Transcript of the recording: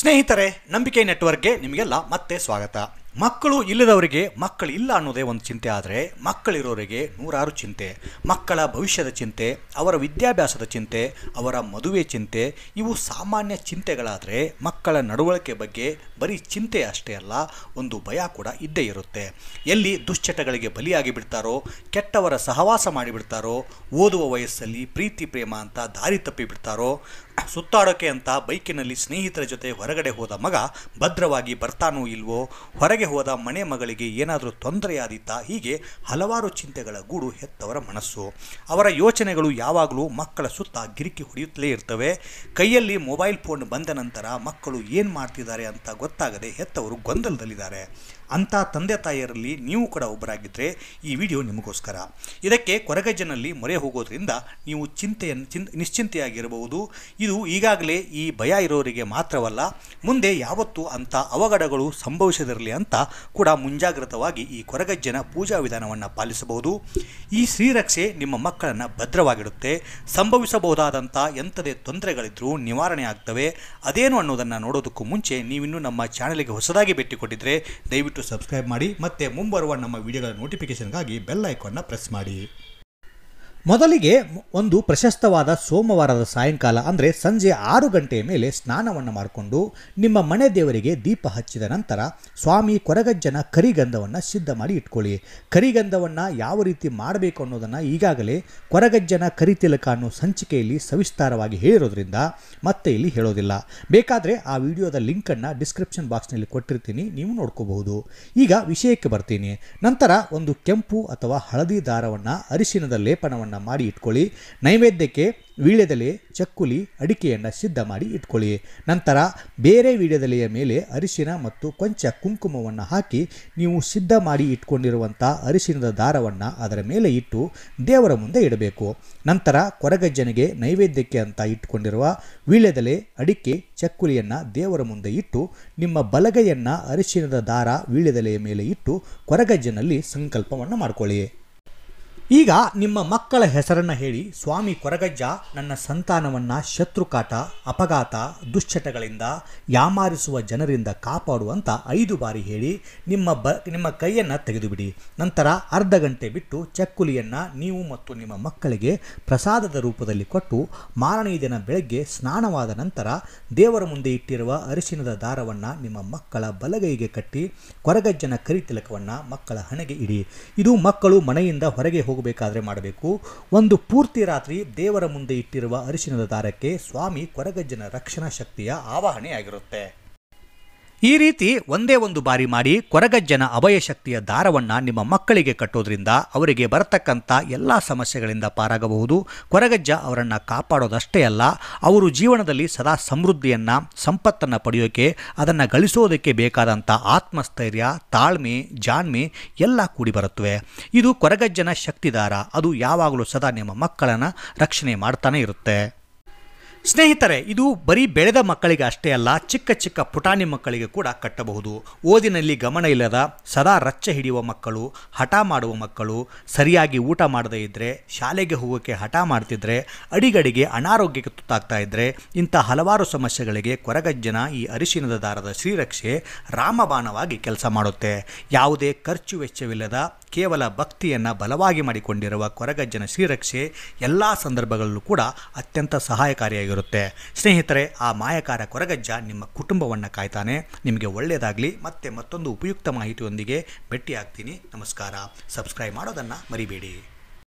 ಸ್ನೇಹಿತರೆ ನಂಬಿಕೆ ನೆಟ್ವರ್ಕ್ಗೆ ನಿಮಗೆಲ್ಲ ಮತ್ತೆ ಸ್ವಾಗತ ಮಕ್ಕಳು ಇಲ್ಲದವರಿಗೆ ಮಕ್ಕಳು ಇಲ್ಲ ಅನ್ನೋದೇ ಒಂದು ಚಿಂತೆ ಆದರೆ ಮಕ್ಕಳಿರೋರಿಗೆ ನೂರಾರು ಚಿಂತೆ ಮಕ್ಕಳ ಭವಿಷ್ಯದ ಚಿಂತೆ ಅವರ ವಿದ್ಯಾಭ್ಯಾಸದ ಚಿಂತೆ ಅವರ ಮದುವೆ ಚಿಂತೆ ಇವು ಸಾಮಾನ್ಯ ಚಿಂತೆಗಳಾದರೆ ಮಕ್ಕಳ ನಡವಳಿಕೆ ಬಗ್ಗೆ ಬರೀ ಚಿಂತೆ ಅಷ್ಟೇ ಅಲ್ಲ ಒಂದು ಭಯ ಕೂಡ ಇದ್ದೇ ಇರುತ್ತೆ ಎಲ್ಲಿ ದುಶ್ಚಟಗಳಿಗೆ ಬಲಿಯಾಗಿ ಬಿಡ್ತಾರೋ ಕೆಟ್ಟವರ ಸಹವಾಸ ಮಾಡಿಬಿಡ್ತಾರೋ ಓದುವ ವಯಸ್ಸಲ್ಲಿ ಪ್ರೀತಿ ಪ್ರೇಮ ಅಂತ ದಾರಿ ತಪ್ಪಿಬಿಡ್ತಾರೋ ಸುತ್ತಾಡೋಕೆ ಅಂತ ಬೈಕಿನಲ್ಲಿ ಸ್ನೇಹಿತರ ಜೊತೆ ಹೊರಗಡೆ ಹೋದ ಮಗ ಭದ್ರವಾಗಿ ಬರ್ತಾನೋ ಇಲ್ವೋ ಹೊರಗೆ ಹೋದ ಮನೆ ಮಗಳಿಗೆ ಏನಾದರೂ ತೊಂದರೆಯಾದೀತಾ ಹೀಗೆ ಹಲವಾರು ಚಿಂತೆಗಳ ಗೂಡು ಹೆತ್ತವರ ಮನಸ್ಸು ಅವರ ಯೋಚನೆಗಳು ಯಾವಾಗಲೂ ಮಕ್ಕಳ ಸುತ್ತ ಗಿರಿಕಿ ಹೊಡೆಯುತ್ತಲೇ ಇರ್ತವೆ ಕೈಯಲ್ಲಿ ಮೊಬೈಲ್ ಫೋನ್ ಬಂದ ನಂತರ ಮಕ್ಕಳು ಏನು ಮಾಡ್ತಿದ್ದಾರೆ ಅಂತ ಗೊತ್ತಾಗದೆ ಹೆತ್ತವರು ಗೊಂದಲದಲ್ಲಿದ್ದಾರೆ ಅಂಥ ತಂದೆ ತಾಯಿಯರಲ್ಲಿ ನೀವು ಕೂಡ ಒಬ್ಬರಾಗಿದ್ದರೆ ಈ ವಿಡಿಯೋ ನಿಮಗೋಸ್ಕರ ಇದಕ್ಕೆ ಕೊರಗಜ್ಜನಲ್ಲಿ ಮೊರೆ ಹೋಗೋದ್ರಿಂದ ನೀವು ಚಿಂತೆಯನ್ನು ಚಿನ್ ನಿಶ್ಚಿಂತೆಯಾಗಿರಬಹುದು ಇದು ಈಗಾಗಲೇ ಈ ಭಯ ಇರೋರಿಗೆ ಮಾತ್ರವಲ್ಲ ಮುಂದೆ ಯಾವತ್ತೂ ಅಂಥ ಅವಘಡಗಳು ಸಂಭವಿಸದಿರಲಿ ಅಂತ ಕೂಡ ಮುಂಜಾಗ್ರತವಾಗಿ ಈ ಕೊರಗಜ್ಜನ ಪೂಜಾ ವಿಧಾನವನ್ನು ಪಾಲಿಸಬಹುದು ಈ ಶ್ರೀರಕ್ಷೆ ನಿಮ್ಮ ಮಕ್ಕಳನ್ನು ಭದ್ರವಾಗಿಡುತ್ತೆ ಸಂಭವಿಸಬಹುದಾದಂಥ ಎಂಥದೇ ತೊಂದರೆಗಳಿದ್ರೂ ನಿವಾರಣೆ ಆಗ್ತವೆ ಅದೇನು ಅನ್ನೋದನ್ನು ನೋಡೋದಕ್ಕೂ ಮುಂಚೆ ನೀವಿನ್ನೂ ನಮ್ಮ ಚಾನಲ್ಗೆ ಹೊಸದಾಗಿ ಭೇಟಿ ಕೊಟ್ಟಿದ್ದರೆ ದಯವಿಟ್ಟು ಸಬ್ಸ್ಕ್ರೈಬ್ ಮಾಡಿ ಮತ್ತು ಮುಂಬರುವ ನಮ್ಮ ವಿಡಿಯೋಗಳ ನೋಟಿಫಿಕೇಷನ್ಗಾಗಿ ಬೆಲ್ ಐಕಾನ್ನ ಪ್ರೆಸ್ ಮಾಡಿ ಮೊದಲಿಗೆ ಒಂದು ಪ್ರಶಸ್ತವಾದ ಸೋಮವಾರದ ಸಾಯಂಕಾಲ ಅಂದರೆ ಸಂಜೆ ಆರು ಗಂಟೆಯ ಮೇಲೆ ಸ್ನಾನವನ್ನು ಮಾಡಿಕೊಂಡು ನಿಮ್ಮ ಮನೆ ದೇವರಿಗೆ ದೀಪ ಹಚ್ಚಿದ ನಂತರ ಸ್ವಾಮಿ ಕೊರಗಜ್ಜನ ಕರಿಗಂಧವನ್ನು ಸಿದ್ಧ ಮಾಡಿ ಇಟ್ಕೊಳ್ಳಿ ಕರಿಗಂಧವನ್ನು ಯಾವ ರೀತಿ ಮಾಡಬೇಕು ಅನ್ನೋದನ್ನು ಈಗಾಗಲೇ ಕೊರಗಜ್ಜನ ಕರಿತಿಲಕ ಅನ್ನೋ ಸಂಚಿಕೆಯಲ್ಲಿ ಸವಿಸ್ತಾರವಾಗಿ ಹೇಳಿರೋದ್ರಿಂದ ಮತ್ತೆ ಇಲ್ಲಿ ಹೇಳೋದಿಲ್ಲ ಬೇಕಾದರೆ ಆ ವಿಡಿಯೋದ ಲಿಂಕನ್ನು ಡಿಸ್ಕ್ರಿಪ್ಷನ್ ಬಾಕ್ಸ್ನಲ್ಲಿ ಕೊಟ್ಟಿರ್ತೀನಿ ನೀವು ನೋಡ್ಕೋಬಹುದು ಈಗ ವಿಷಯಕ್ಕೆ ಬರ್ತೀನಿ ನಂತರ ಒಂದು ಕೆಂಪು ಅಥವಾ ಹಳದಿ ದಾರವನ್ನು ಅರಿಶಿನದ ಲೇಪನವನ್ನು ಮಾಡಿ ಇಟ್ಕೊಳ್ಳಿ ನೈವೇದ್ಯಕ್ಕೆ ವೀಳ್ಯದೆಲೆ ಚಕ್ಕುಲಿ ಅಡಿಕೆಯನ್ನು ಸಿದ್ಧ ಮಾಡಿ ಇಟ್ಕೊಳ್ಳಿ ನಂತರ ಬೇರೆ ವೀಳ್ಯದೆಲೆಯ ಮೇಲೆ ಅರಿಶಿನ ಮತ್ತು ಕೊಂಚ ಕುಂಕುಮವನ್ನು ಹಾಕಿ ನೀವು ಸಿದ್ಧ ಮಾಡಿ ಇಟ್ಕೊಂಡಿರುವಂಥ ಅರಿಶಿನದ ದಾರವನ್ನು ಅದರ ಮೇಲೆ ಇಟ್ಟು ದೇವರ ಮುಂದೆ ಇಡಬೇಕು ನಂತರ ಕೊರಗಜ್ಜನಿಗೆ ನೈವೇದ್ಯಕ್ಕೆ ಅಂತ ಇಟ್ಕೊಂಡಿರುವ ವೀಳ್ಯದೆಲೆ ಅಡಿಕೆ ಚಕ್ಕುಲಿಯನ್ನು ದೇವರ ಮುಂದೆ ಇಟ್ಟು ನಿಮ್ಮ ಬಲಗೈಯನ್ನು ಅರಿಶಿನದ ದಾರ ವೀಳ್ಯದೆಲೆಯ ಮೇಲೆ ಇಟ್ಟು ಕೊರಗಜ್ಜನಲ್ಲಿ ಸಂಕಲ್ಪವನ್ನು ಮಾಡಿಕೊಳ್ಳಿ ಈಗ ನಿಮ್ಮ ಮಕ್ಕಳ ಹೆಸರನ್ನು ಹೇಳಿ ಸ್ವಾಮಿ ಕೊರಗಜ್ಜ ನನ್ನ ಸಂತಾನವನ್ನು ಶತ್ರುಕಾಟ ಅಪಘಾತ ದುಶ್ಚಟಗಳಿಂದ ಯಾಮಾರಿಸುವ ಜನರಿಂದ ಕಾಪಾಡುವಂತ ಐದು ಬಾರಿ ಹೇಳಿ ನಿಮ್ಮ ಬ ನಿಮ್ಮ ಕೈಯನ್ನು ತೆಗೆದುಬಿಡಿ ನಂತರ ಅರ್ಧ ಗಂಟೆ ಬಿಟ್ಟು ಚಕ್ಕುಲಿಯನ್ನು ನೀವು ಮತ್ತು ನಿಮ್ಮ ಮಕ್ಕಳಿಗೆ ಪ್ರಸಾದದ ರೂಪದಲ್ಲಿ ಕೊಟ್ಟು ಮಾರನೆಯ ದಿನ ಬೆಳಗ್ಗೆ ಸ್ನಾನವಾದ ನಂತರ ದೇವರ ಮುಂದೆ ಇಟ್ಟಿರುವ ಅರಿಶಿನದ ದಾರವನ್ನು ನಿಮ್ಮ ಮಕ್ಕಳ ಬಲಗೈಗೆ ಕಟ್ಟಿ ಕೊರಗಜ್ಜನ ಕರಿತಿಲಕವನ್ನು ಮಕ್ಕಳ ಹಣೆಗೆ ಇಡಿ ಇದು ಮಕ್ಕಳು ಮನೆಯಿಂದ ಹೊರಗೆ ಹೋಗಿ ಹೋಗಬೇಕಾದ್ರೆ ಮಾಡಬೇಕು ಒಂದು ಪೂರ್ತಿ ರಾತ್ರಿ ದೇವರ ಮುಂದೆ ಇಟ್ಟಿರುವ ಅರಿಶಿನದ ದಾರಕ್ಕೆ ಸ್ವಾಮಿ ಕೊರಗಜ್ಜನ ರಕ್ಷಣಾ ಶಕ್ತಿಯ ಆವಾಹನೆಯಾಗಿರುತ್ತೆ ಈ ರೀತಿ ಒಂದೇ ಒಂದು ಬಾರಿ ಮಾಡಿ ಕೊರಗಜ್ಜನ ಅಭಯಶಕ್ತಿಯ ದಾರವನ್ನು ನಿಮ್ಮ ಮಕ್ಕಳಿಗೆ ಕಟ್ಟೋದ್ರಿಂದ ಅವರಿಗೆ ಬರತಕ್ಕಂಥ ಎಲ್ಲ ಸಮಸ್ಯೆಗಳಿಂದ ಪಾರಾಗಬಹುದು ಕೊರಗಜ್ಜ ಅವರನ್ನು ಕಾಪಾಡೋದಷ್ಟೇ ಅಲ್ಲ ಅವರು ಜೀವನದಲ್ಲಿ ಸದಾ ಸಮೃದ್ಧಿಯನ್ನು ಸಂಪತ್ತನ್ನು ಪಡೆಯೋಕೆ ಅದನ್ನು ಗಳಿಸೋದಕ್ಕೆ ಬೇಕಾದಂಥ ಆತ್ಮಸ್ಥೈರ್ಯ ತಾಳ್ಮೆ ಜಾಣ್ಮೆ ಎಲ್ಲ ಕೂಡಿ ಬರುತ್ತವೆ ಇದು ಕೊರಗಜ್ಜನ ಶಕ್ತಿದಾರ ಅದು ಯಾವಾಗಲೂ ಸದಾ ನಿಮ್ಮ ಮಕ್ಕಳನ್ನು ರಕ್ಷಣೆ ಮಾಡ್ತಾನೆ ಇರುತ್ತೆ ಸ್ನೇಹಿತರೆ ಇದು ಬರೀ ಬೆಳೆದ ಮಕ್ಕಳಿಗೆ ಅಷ್ಟೇ ಅಲ್ಲ ಚಿಕ್ಕ ಚಿಕ್ಕ ಪುಟಾಣಿ ಮಕ್ಕಳಿಗೆ ಕೂಡ ಕಟ್ಟಬಹುದು ಓದಿನಲ್ಲಿ ಗಮನ ಇಲ್ಲದ ಸದಾ ರಚ್ಚೆ ಹಿಡಿಯುವ ಮಕ್ಕಳು ಹಠ ಮಾಡುವ ಮಕ್ಕಳು ಸರಿಯಾಗಿ ಊಟ ಮಾಡದೇ ಇದ್ದರೆ ಶಾಲೆಗೆ ಹೋಗೋಕ್ಕೆ ಹಠ ಮಾಡ್ತಿದ್ರೆ ಅಡಿಗಡಿಗೆ ಅನಾರೋಗ್ಯಕ್ಕೆ ತುತ್ತಾಗ್ತಾ ಇದ್ದರೆ ಇಂಥ ಹಲವಾರು ಸಮಸ್ಯೆಗಳಿಗೆ ಕೊರಗಜ್ಜನ ಈ ಅರಿಶಿನದ ದಾರದ ಶ್ರೀರಕ್ಷೆ ರಾಮಬಾಣವಾಗಿ ಕೆಲಸ ಮಾಡುತ್ತೆ ಯಾವುದೇ ಖರ್ಚು ವೆಚ್ಚವಿಲ್ಲದ ಕೇವಲ ಭಕ್ತಿಯನ್ನು ಬಲವಾಗಿ ಮಾಡಿಕೊಂಡಿರುವ ಕೊರಗಜ್ಜನ ಶ್ರೀರಕ್ಷೆ ಎಲ್ಲ ಸಂದರ್ಭಗಳಲ್ಲೂ ಕೂಡ ಅತ್ಯಂತ ಸಹಾಯಕಾರಿಯಾಗಿರುತ್ತೆ ಇರುತ್ತೆ ಸ್ನೇಹಿತರೆ ಆ ಮಾಯಕಾರ ಕೊರಗಜ್ಜ ನಿಮ್ಮ ಕುಟುಂಬವನ್ನು ಕಾಯ್ತಾನೆ ನಿಮಗೆ ಒಳ್ಳೆಯದಾಗಲಿ ಮತ್ತೆ ಮತ್ತೊಂದು ಉಪಯುಕ್ತ ಮಾಹಿತಿಯೊಂದಿಗೆ ಭೇಟಿಯಾಗ್ತೀನಿ ನಮಸ್ಕಾರ ಸಬ್ಸ್ಕ್ರೈಬ್ ಮಾಡೋದನ್ನು ಮರಿಬೇಡಿ